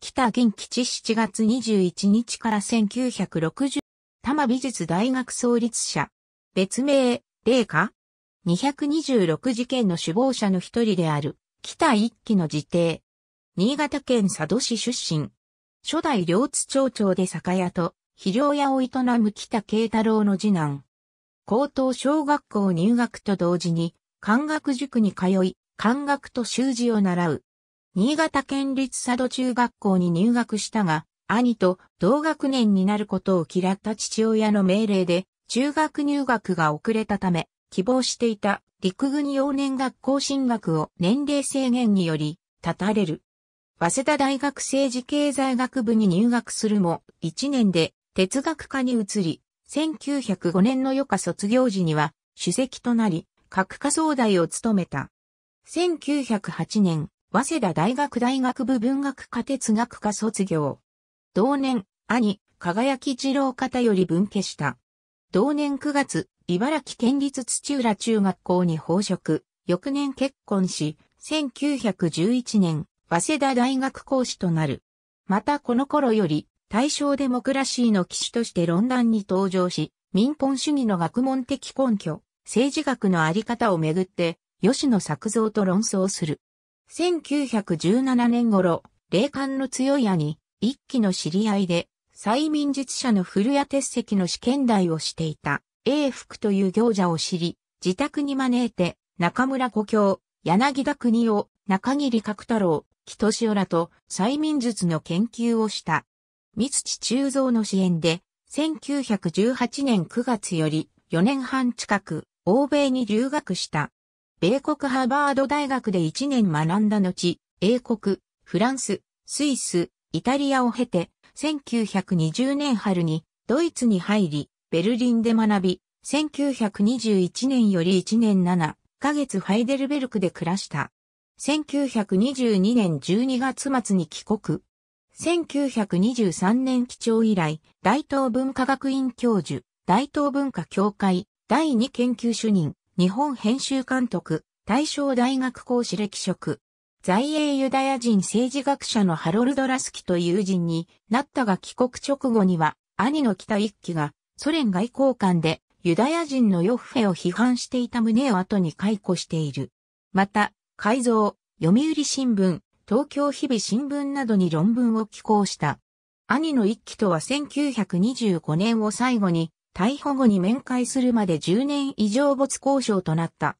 北銀吉7月21日から1960、多摩美術大学創立者。別名、霊下226事件の首謀者の一人である、北一期の辞邸。新潟県佐渡市出身。初代両津町長で酒屋と、肥料屋を営む北慶太郎の次男。高等小学校入学と同時に、漢学塾に通い、漢学と習字を習う。新潟県立佐渡中学校に入学したが、兄と同学年になることを嫌った父親の命令で、中学入学が遅れたため、希望していた陸軍幼年学校進学を年齢制限により、立たれる。早稲田大学政治経済学部に入学するも、1年で哲学科に移り、1905年の余暇卒業時には、主席となり、核科総代を務めた。1908年、早稲田大学大学部文学科哲学科卒業。同年、兄、輝き二郎方より分家した。同年9月、茨城県立土浦中学校に放職、翌年結婚し、1911年、早稲田大学講師となる。またこの頃より、大正デモクラシーの騎士として論壇に登場し、民本主義の学問的根拠、政治学のあり方をめぐって、吉野作造と論争する。1917年頃、霊感の強い兄、一期の知り合いで、催眠術者の古谷鉄石の試験台をしていた、英福という行者を知り、自宅に招いて、中村故郷、柳田国を、中桐角太郎、木敏夫らと催眠術の研究をした。三土中蔵の支援で、1918年9月より4年半近く、欧米に留学した。米国ハーバード大学で1年学んだ後、英国、フランス、スイス、イタリアを経て、1920年春にドイツに入り、ベルリンで学び、1921年より1年7ヶ月ハイデルベルクで暮らした。1922年12月末に帰国。1923年基調以来、大東文化学院教授、大東文化協会、第2研究主任、日本編集監督、大正大学講師歴職、在英ユダヤ人政治学者のハロルド・ラスキと友人になったが帰国直後には、兄の北一騎がソ連外交官でユダヤ人のヨッフェを批判していた旨を後に解雇している。また、改造、読売新聞、東京日々新聞などに論文を寄稿した。兄の一騎とは1925年を最後に逮捕後に面会するまで10年以上没交渉となった。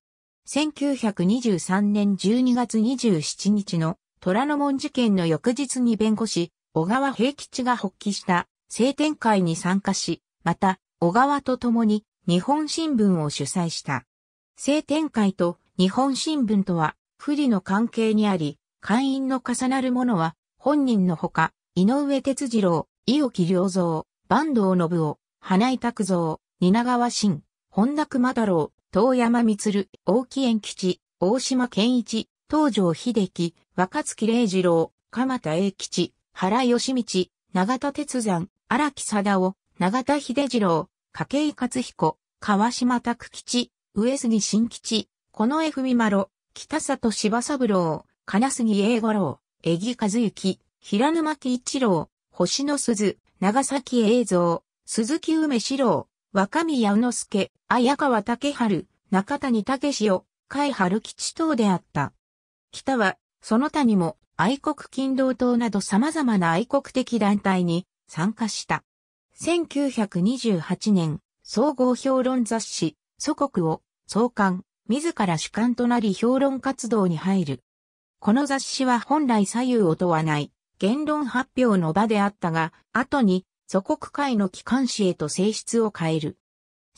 1923年12月27日の虎ノ門事件の翌日に弁護士、小川平吉が発起した聖典会に参加し、また、小川と共に日本新聞を主催した。聖典会と日本新聞とは不利の関係にあり、会員の重なるものは本人のほか、井上哲次郎、伊沖良造、坂東信夫、花井拓造、蜷川慎、本田熊太郎、遠山光、大木園吉、大島健一、東条秀樹、若月礼二郎、鎌田英吉、原義道、長田哲山、荒木貞夫、長田秀次郎、筧克彦、川島拓吉、上杉新吉、この江文丸、北里柴三郎、金杉英五郎、江木和幸、平沼木一郎、星野鈴、長崎栄造、鈴木梅四郎、若宮宇之助、綾川竹春、中谷武史を、甲斐春吉等であった。北は、その他にも、愛国勤労党など様々な愛国的団体に参加した。1928年、総合評論雑誌、祖国を創刊、自ら主観となり評論活動に入る。この雑誌は本来左右を問わない言論発表の場であったが、後に祖国会の機関紙へと性質を変える。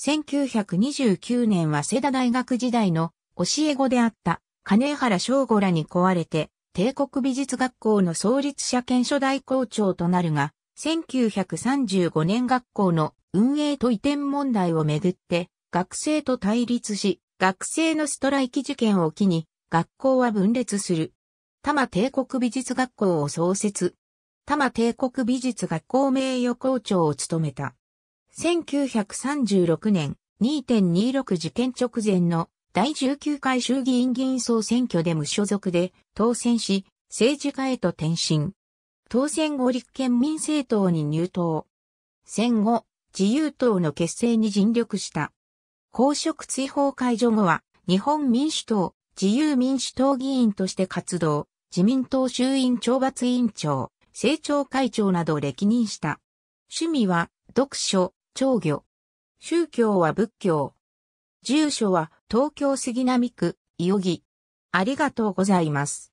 1929年は瀬田大学時代の教え子であった金原翔吾らに壊れて帝国美術学校の創立者兼初代校長となるが、1935年学校の運営と移転問題をめぐって学生と対立し、学生のストライキ事件を機に学校は分裂する。多摩帝国美術学校を創設、多摩帝国美術学校名誉校長を務めた。1936年2.26事件直前の第19回衆議院議員総選挙で無所属で当選し、政治家へと転身。当選後立憲民政党に入党。戦後、自由党の結成に尽力した。公職追放解除後は、日本民主党、自由民主党議員として活動、自民党衆院懲罰委員長、政調会長などを歴任した。趣味は、読書、長魚。宗教は仏教。住所は東京杉並区、伊予木。ありがとうございます。